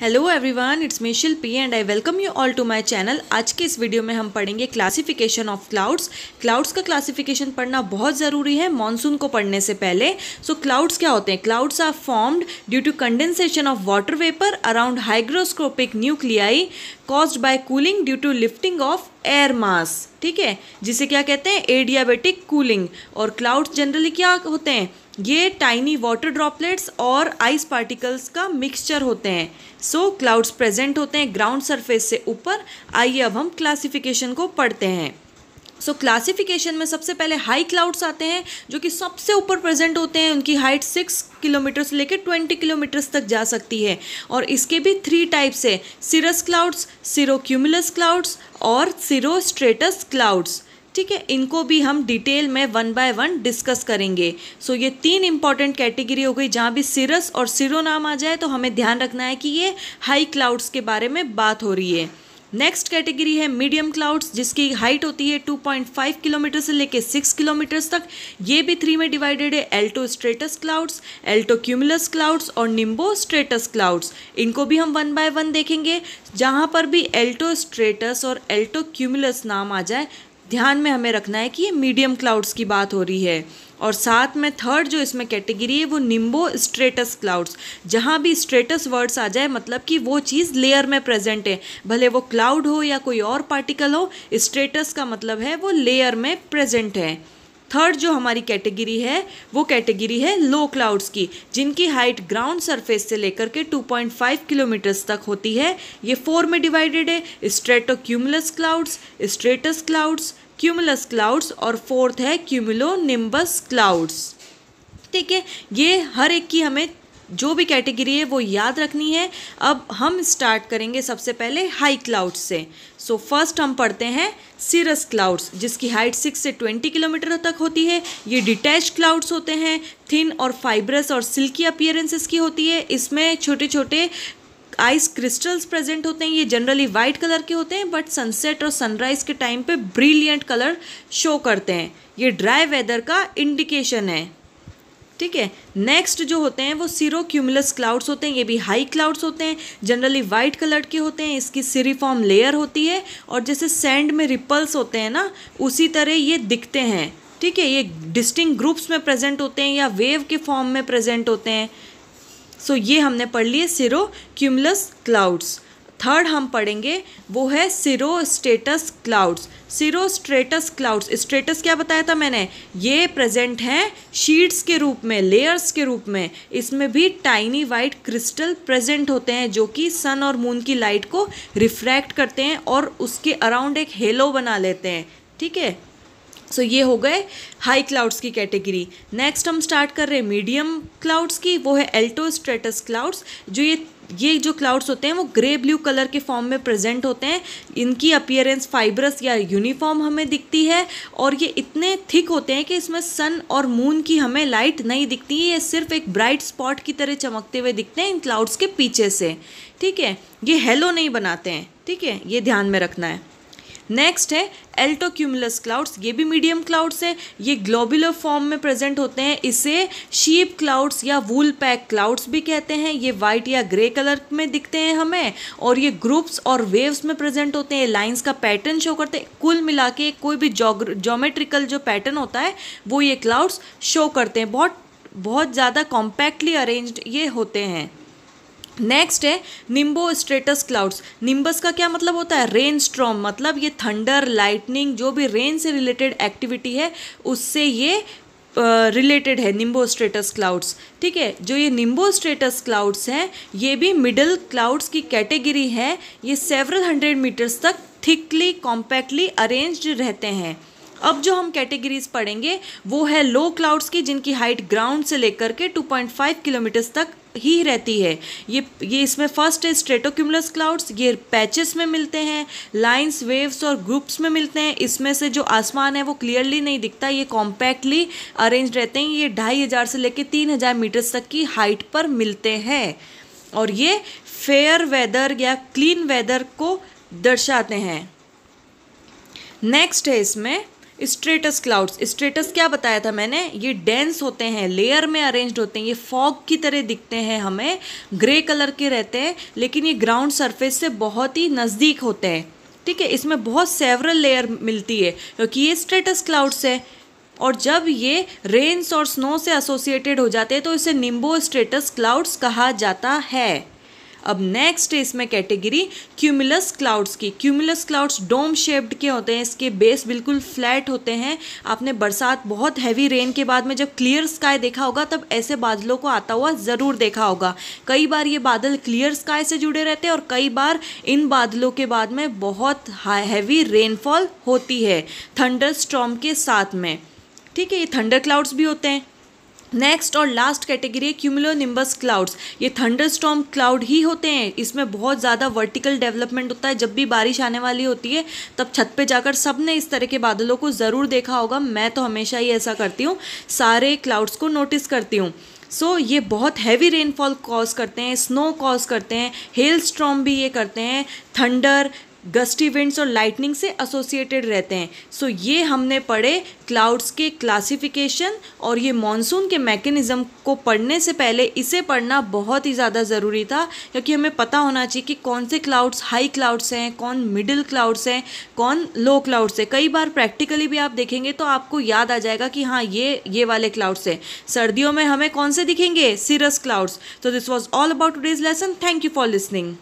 hello everyone it's me Shilpi and I welcome you all to my channel आज के इस video में हम पढ़ेंगे क्लासिफिकेशन ऑफ क्लाउड्स क्लाउड्स का क्लासिफिकेशन पढ़ना बहुत ज़रूरी है मॉनसून को पढ़ने से पहले सो so, क्लाउड्स क्या होते हैं clouds are formed due to condensation of water vapour around hygroscopic nuclei cause by cooling due to lifting of air mass ठीक है जिसे क्या कहते हैं एडियाबेटिक कूलिंग और क्लाउड्स जनरली क्या होते हैं ये टाइनी वाटर ड्रॉपलेट्स और आइस पार्टिकल्स का मिक्सचर होते हैं सो क्लाउड्स प्रेजेंट होते हैं ग्राउंड सरफेस से ऊपर आइए अब हम क्लासिफिकेशन को पढ़ते हैं सो so, क्लासिफिकेशन में सबसे पहले हाई क्लाउड्स आते हैं जो कि सबसे ऊपर प्रेजेंट होते हैं उनकी हाइट सिक्स किलोमीटर से लेकर ट्वेंटी किलोमीटर्स तक जा सकती है और इसके भी थ्री टाइप्स है सिरस क्लाउड्स सिरोक्यूमुलस क्लाउड्स और सिरोस्ट्रेटस क्लाउड्स ठीक है इनको भी हम डिटेल में वन बाय वन डिस्कस करेंगे सो so, ये तीन इंपॉर्टेंट कैटेगरी हो गई जहाँ भी सिरस और सिरो नाम आ जाए तो हमें ध्यान रखना है कि ये हाई क्लाउड्स के बारे में बात हो रही है नेक्स्ट कैटेगरी है मीडियम क्लाउड्स जिसकी हाइट होती है 2.5 किलोमीटर से लेकर 6 किलोमीटर्स तक ये भी थ्री में डिवाइडेड है altostratus clouds altocumulus clouds और निम्बो स्ट्रेटस क्लाउड्स इनको भी हम वन बाय वन देखेंगे जहाँ पर भी एल्टो स्ट्रेटस और एल्टो क्यूमुलस नाम आ जाए ध्यान में हमें रखना है कि ये मीडियम क्लाउड्स की बात हो रही है और साथ में थर्ड जो इसमें कैटेगरी है वो निम्बो स्ट्रेटस क्लाउड्स जहाँ भी स्ट्रेटस वर्ड्स आ जाए मतलब कि वो चीज़ लेयर में प्रेजेंट है भले वो क्लाउड हो या कोई और पार्टिकल हो स्ट्रेटस का मतलब है वो लेयर में प्रेजेंट है थर्ड जो हमारी कैटेगरी है वो कैटेगरी है लो क्लाउड्स की जिनकी हाइट ग्राउंड सरफेस से लेकर के 2.5 किलोमीटर्स तक होती है ये फोर में डिवाइडेड है stratocumulus clouds stratus clouds cumulus clouds और फोर्थ है क्यूमुलो क्लाउड्स ठीक है ये हर एक की हमें जो भी कैटेगरी है वो याद रखनी है अब हम स्टार्ट करेंगे सबसे पहले हाई क्लाउड्स से सो so, फर्स्ट हम पढ़ते हैं सीरस क्लाउड्स जिसकी हाइट सिक्स से ट्वेंटी किलोमीटर तक होती है ये डिटैच क्लाउड्स होते हैं थिन और फाइब्रस और सिल्की अपियरेंसेस की होती है इसमें छोटे छोटे आइस क्रिस्टल्स प्रेजेंट होते हैं ये जनरली वाइट कलर के होते हैं बट सनसेट और सनराइज के टाइम पे ब्रिलियंट कलर शो करते हैं ये ड्राई वेदर का इंडिकेशन है ठीक है नेक्स्ट जो होते हैं वो सीरो क्यूमुलस क्लाउड्स होते हैं ये भी हाई क्लाउड्स होते हैं जनरली वाइट कलर के होते हैं इसकी सीरीफॉर्म लेयर होती है और जैसे सैंड में रिपल्स होते हैं ना उसी तरह ये दिखते हैं ठीक है ये डिस्टिंग ग्रुप्स में प्रेजेंट होते हैं या वेव के फॉर्म में प्रेजेंट होते हैं सो so, ये हमने पढ़ लिए सीरो क्यूमुलस क्लाउड्स थर्ड हम पढ़ेंगे वो है cirrostratus clouds cirrostratus clouds stratus क्या बताया था मैंने ये प्रेजेंट हैं शीट्स के रूप में लेयर्स के रूप में इसमें भी टाइनी वाइट क्रिस्टल प्रेजेंट होते हैं जो कि सन और मून की लाइट को रिफ्रैक्ट करते हैं और उसके अराउंड एक हेलो बना लेते हैं ठीक है सो so, ये हो गए हाई क्लाउड्स की कैटेगरी नेक्स्ट हम स्टार्ट कर रहे हैं मीडियम क्लाउड्स की वो है एल्टो स्ट्रेटस क्लाउड्स जो ये ये जो क्लाउड्स होते हैं वो ग्रे ब्लू कलर के फॉर्म में प्रेजेंट होते हैं इनकी अपियरेंस फाइबरस या यूनिफॉर्म हमें दिखती है और ये इतने थिक होते हैं कि इसमें सन और मून की हमें लाइट नहीं दिखती है ये सिर्फ एक ब्राइट स्पॉट की तरह चमकते हुए दिखते हैं इन क्लाउड्स के पीछे से ठीक है ये हेलो नहीं बनाते हैं ठीक है ये ध्यान में रखना है नेक्स्ट है एल्टोक्यूमुलस क्लाउड्स ये भी मीडियम क्लाउड्स है ये ग्लोबुलर फॉर्म में प्रेजेंट होते हैं इसे शीप क्लाउड्स या वूल पैक क्लाउड्स भी कहते हैं ये वाइट या ग्रे कलर में दिखते हैं हमें और ये ग्रुप्स और वेव्स में प्रेजेंट होते हैं लाइन्स का पैटर्न शो करते हैं कुल मिला के कोई भी जोमेट्रिकल जो पैटर्न होता है वो ये क्लाउड्स शो करते हैं बहुत बहुत ज़्यादा कॉम्पैक्टली अरेंज्ड ये होते हैं नेक्स्ट है निम्बो स्ट्रेटस क्लाउड्स निम्बस का क्या मतलब होता है रेन स्ट्रॉम मतलब ये थंडर लाइटनिंग जो भी रेन से रिलेटेड एक्टिविटी है उससे ये रिलेटेड uh, है निम्बो स्ट्रेटस क्लाउड्स ठीक है जो ये निम्बो स्ट्रेटस क्लाउड्स हैं ये भी मिडल क्लाउड्स की कैटेगरी है ये सेवरल हंड्रेड मीटर्स तक थिकली कॉम्पैक्टली अरेंज्ड रहते हैं अब जो हम कैटेगरीज पढ़ेंगे वो है लो क्लाउड्स की जिनकी हाइट ग्राउंड से लेकर के 2.5 किलोमीटर्स तक ही रहती है ये ये इसमें फर्स्ट है स्ट्रेटोक्यूमुलस क्लाउड्स ये पैचेस में मिलते हैं लाइंस वेव्स और ग्रुप्स में मिलते हैं इसमें से जो आसमान है वो क्लियरली नहीं दिखता ये कॉम्पैक्टली अरेंज रहते हैं ये ढाई हज़ार से लेकर तीन हज़ार मीटर्स तक की हाइट पर मिलते हैं और ये फेयर वेदर या क्लीन वेदर को दर्शाते हैं नेक्स्ट है इसमें स्ट्रेटस क्लाउड्स स्ट्रेटस क्या बताया था मैंने ये डेंस होते हैं लेयर में अरेंज होते हैं ये फॉग की तरह दिखते हैं हमें ग्रे कलर के रहते हैं लेकिन ये ग्राउंड सरफेस से बहुत ही नज़दीक होते हैं ठीक है इसमें बहुत सेवरल लेयर मिलती है क्योंकि ये स्ट्रेटस क्लाउड्स है और जब ये रेन्स और स्नो से एसोसिएटेड हो जाते हैं तो इसे निम्बो स्ट्रेटस क्लाउड्स कहा जाता है अब नेक्स्ट है इसमें कैटेगरी क्यूमुलस क्लाउड्स की क्यूमुलस क्लाउड्स डोम शेप्ड के होते हैं इसके बेस बिल्कुल फ्लैट होते हैं आपने बरसात बहुत हैवी रेन के बाद में जब क्लियर स्काई देखा होगा तब ऐसे बादलों को आता हुआ ज़रूर देखा होगा कई बार ये बादल क्लियर स्काई से जुड़े रहते हैं और कई बार इन बादलों के बाद में बहुत हैवी रेनफॉल होती है थंडर स्ट्रॉम के साथ में ठीक है ये थंडर क्लाउड्स भी होते हैं नेक्स्ट और लास्ट कैटेगरी है क्यूमिलोनिम्बस क्लाउड्स ये थंडरस्टॉर्म क्लाउड ही होते हैं इसमें बहुत ज़्यादा वर्टिकल डेवलपमेंट होता है जब भी बारिश आने वाली होती है तब छत पे जाकर सब ने इस तरह के बादलों को ज़रूर देखा होगा मैं तो हमेशा ही ऐसा करती हूँ सारे क्लाउड्स को नोटिस करती हूँ सो so, ये बहुत हैवी रेनफॉल कॉज करते हैं स्नो कॉज करते हैं हेल स्ट्रॉम भी ये करते हैं थंडर गस्टी विंड्स और लाइटनिंग से एसोसिएटेड रहते हैं सो so, ये हमने पढ़े क्लाउड्स के क्लासिफिकेशन और ये मॉनसून के मैकेनिज़्म को पढ़ने से पहले इसे पढ़ना बहुत ही ज़्यादा ज़रूरी था क्योंकि हमें पता होना चाहिए कि कौन से क्लाउड्स हाई क्लाउड्स हैं कौन मिडिल क्लाउड्स हैं कौन लो क्लाउड्स हैं कई बार प्रैक्टिकली भी आप देखेंगे तो आपको याद आ जाएगा कि हाँ ये ये वाले क्लाउड्स हैं सर्दियों में हमें कौन से दिखेंगे सीरस क्लाउड्स तो this was all about today's lesson thank you for listening